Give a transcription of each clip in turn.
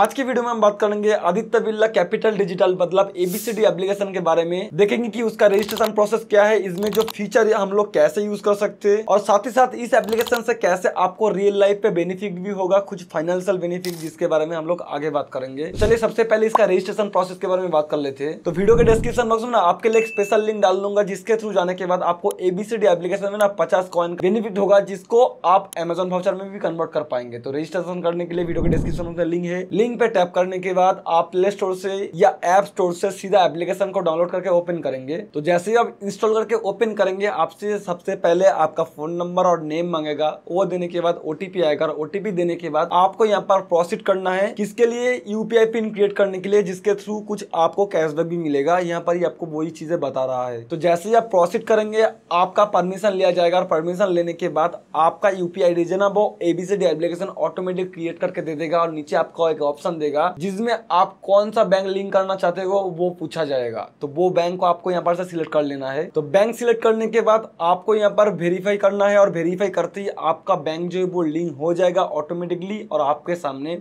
आज की वीडियो में हम बात करेंगे आदित्य बिरला कैपिटल डिजिटल मतलब एबीसीडी एप्लीकेशन के बारे में देखेंगे कि उसका रजिस्ट्रेशन प्रोसेस क्या है इसमें जो फीचर हम लोग कैसे यूज कर सकते हैं और साथ ही साथ इस एप्लीकेशन से कैसे आपको रियल लाइफ पे बेनिफिट भी होगा कुछ फाइनेंशियल बेनिफिट जिसके बारे में हम लोग आगे बात करेंगे चलिए सबसे पहले इसका रजिस्ट्रेशन प्रोसेस के बारे में बात कर लेते हैं तो वीडियो के डिस्क्रिप्शन बॉक्स में आपके लिए स्पेशल लिंक डाल दूंगा जिसके थ्रू जाने के बाद आपको एबीसीडी एप्लीकेशन में ना पचास कॉइन बेनिफिट होगा जिसको आप एमेजोन भाउचर में भी कन्वर्ट कर पाएंगे तो रजिस्ट्रेशन करने के लिए वीडियो के डिस्क्रिप्शन में लिंक है लिंक पे टैप करने के बाद आप प्ले स्टोर से या ऐप स्टोर से सीधा एप्लीकेशन को डाउनलोड करके ओपन करेंगे तो जैसे ही आप इंस्टॉल करके ओपन करेंगे आपसे सबसे पहले आपका फोन नंबर और नेम मांगेगा वो देने के बाद ओटीपी आएगा और ओटीपी देने के बाद आपको यहाँ पर प्रोसीड करना है किसके लिए यूपीआई पिन क्रिएट करने के लिए जिसके थ्रू कुछ आपको कैशबैक भी मिलेगा यहाँ पर ही आपको वही चीजें बता रहा है तो जैसे ही आप प्रोसीड करेंगे आपका परमिशन लिया जाएगा और परमिशन लेने के बाद आपका यूपीआई रीजन है वो एबीसीडी एप्लीकेशन ऑटोमेटिक क्रिएट करके दे देगा और नीचे आपको एक ऑप्शन देगा जिसमें आप कौन सा बैंक लिंक करना चाहते हो वो पूछा जाएगा तो वो बैंक को आपको यहाँ पर से सिलेक्ट कर लेना है तो बैंक सिलेक्ट करने के बाद आपको यहाँ पर वेरीफाई करना है और वेरीफाई करते ही आपका बैंक जो है वो लिंक हो जाएगा ऑटोमेटिकली और आपके सामने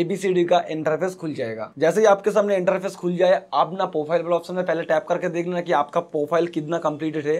एबीसीडी का इंटरफेस खुल जाएगा जैसे ही आपके सामने इंटरफेस खुल जाए आप ना प्रोफाइल वाले ऑप्शन में पहले टैप करके देख लेना कि आपका प्रोफाइल कितना कंप्लीटेड है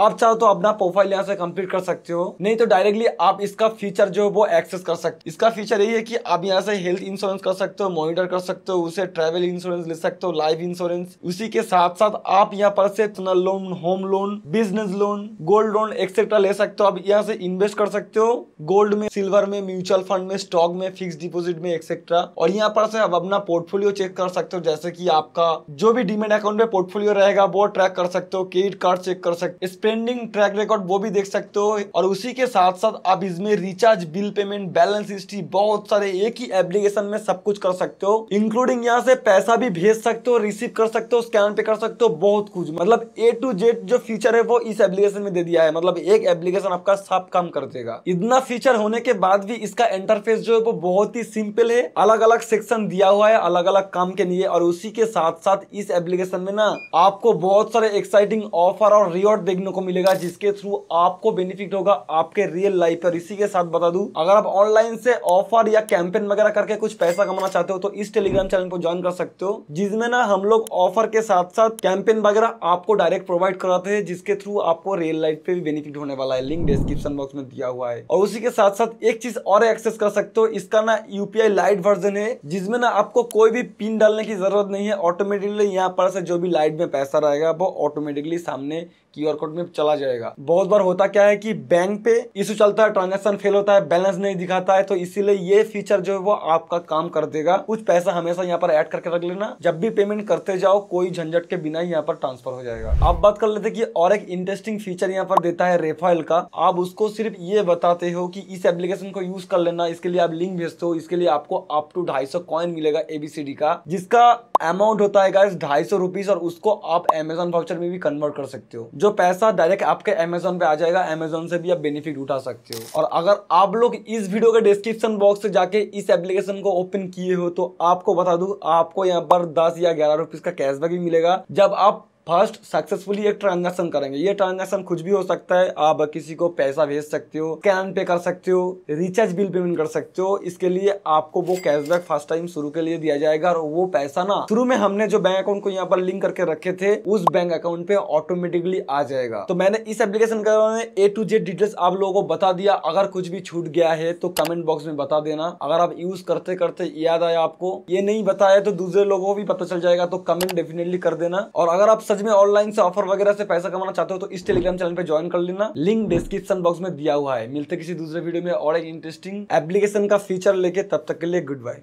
आप चाहो तो अपना प्रोफाइल यहाँ से कंप्लीट कर सकते हो नहीं तो डायरेक्टली आप इसका फीचर जो वो एक्सेस कर सकते इसका फीचर यही है कि आप यहाँ से हेल्थ इंश्योरेंस कर सकते हो मॉनिटर कर सकते हो उसे ट्रेवल इंश्योरेंस ले सकते हो लाइफ इंश्योरेंस उसी के साथ साथ आप यहाँ पर से loan home loan business loan gold loan etcetera ले सकते हो आप यहाँ से इन्वेस्ट कर सकते हो गोल्ड में सिल्वर में म्यूचुअल फंड में स्टॉक में फिक्स डिपोजिट में एक्सेट्रा और यहाँ पर से आप अपना पोर्टफोलियो चेक कर सकते हो जैसे की आपका जो भी डिमेट अकाउंट में पोर्टफोलियो रहेगा वो ट्रैक कर सकते हो क्रेडिट कार्ड चेक कर सकते ट्रेंडिंग ट्रैक रिकॉर्ड वो भी देख सकते हो और उसी के साथ साथ आप इसमें recharge bill payment balance history बहुत सारे एक ही एप्लीकेशन में सब कुछ कर सकते हो इंक्लूडिंग यहाँ से पैसा भी भेज सकते हो रिसीव कर सकते हो स्कैन पे कर सकते हो बहुत कुछ मतलब ए टू जेड जो फीचर है वो इस एप्लीकेशन में दे दिया है मतलब एक एप्लीकेशन आपका सब काम कर देगा इतना फीचर होने के बाद भी इसका इंटरफेस जो है वो बहुत ही सिंपल है अलग अलग सेक्शन दिया हुआ है अलग अलग काम के लिए और उसी के साथ साथ इस एप्लीकेशन में ना आपको बहुत सारे एक्साइटिंग ऑफर और रिवॉर्ड देखने देखने को मिलेगा जिसके थ्रू आपको बेनिफिट होगा आपके रियल लाइफ पर इसी के साथ बता दू अगर आप ऑनलाइन से ऑफर या कैंपेन वगैरह करके कुछ पैसा कमाना चाहते हो तो इस टेलीग्राम चैनल को ज्वाइन कर सकते हो जिसमें ना हम लोग ऑफर के साथ साथ कैंपेन वगैरह आपको डायरेक्ट प्रोवाइड कराते हैं जिसके थ्रू आपको रियल लाइफ पे भी बेनिफिट होने वाला है लिंक डिस्क्रिप्शन बॉक्स में दिया हुआ है और उसी के साथ साथ एक चीज और एक्सेस कर सकते हो इसका ना यूपीआई लाइट वर्जन है जिसमें ना आपको कोई भी पिन डालने की जरूरत नहीं है ऑटोमेटिकली यहाँ पर से जो भी लाइट में पैसा रहेगा वो ऑटोमेटिकली सामने क्यूआर कोड में में चला जाएगा बहुत बार होता क्या है कि बैंक पे इशू चलता है ट्रांजेक्शन फेल होता है बैलेंस नहीं दिखाता है तो इसीलिए ये फीचर जो है वो आपका काम कर देगा कुछ पैसा हमेशा यहाँ पर एड करके रख लेना जब भी पेमेंट करते जाओ कोई झंझट के बिना यहाँ पर ट्रांसफर हो जाएगा आप बात कर लेते कि और एक इंटरेस्टिंग फीचर यहाँ पर देता है रेफाइल का आप उसको सिर्फ ये बताते हो कि इस एप्लीकेशन को यूज कर लेना इसके लिए आप लिंक भेजते हो इसके लिए आपको अप टू ढाई सौ कॉइन मिलेगा एबीसीडी का जिसका अमाउंट होता है ढाई सौ रुपीज और उसको आप एमेजोन वाउचर में भी कन्वर्ट कर सकते हो जो पैसा सीधा डायरेक्ट आपके अमेजोन पे आ जाएगा अमेजोन से भी आप बेनिफिट उठा सकते हो और अगर आप लोग इस वीडियो के डिस्क्रिप्शन बॉक्स से जाके इस एप्लीकेशन को ओपन किए हो तो आपको बता दू आपको यहाँ पर दस या ग्यारह रुपीज का कैशबैक भी मिलेगा जब आप फर्स्ट सक्सेसफुली एक ट्रांजेक्शन करेंगे ये ट्रांजेक्शन कुछ भी हो सकता है आप किसी को पैसा भेज सकते हो कैन पे कर सकते हो रिचार्ज बिल पेमेंट कर सकते हो इसके लिए आपको वो कैशबैक फर्स्ट टाइम शुरू के लिए दिया जाएगा और वो पैसा ना शुरू में हमने जो बैंक अकाउंट को यहाँ पर लिंक करके रखे थे उस बैंक अकाउंट पे ऑटोमेटिकली आ जाएगा तो मैंने इस एप्लीकेशन में ए टू जेड डिटेल्स आप लोगों को बता दिया अगर कुछ भी छूट गया है तो कमेंट बॉक्स में बता देना अगर आप यूज करते करते याद आया आपको ये नहीं बताया तो दूसरे लोगों को भी पता चल जाएगा तो कमेंट डेफिनेटली कर देना और अगर आप सच में ऑनलाइन से ऑफर वगैरह से पैसा कमाना चाहते हो तो इस टेलीग्राम चैनल पर ज्वाइन कर लेना लिंक डिस्क्रिप्शन बॉक्स में दिया हुआ है मिलते किसी दूसरे वीडियो में और एक इंटरेस्टिंग एप्लीकेशन का फीचर लेके तब तक के लिए गुड बाय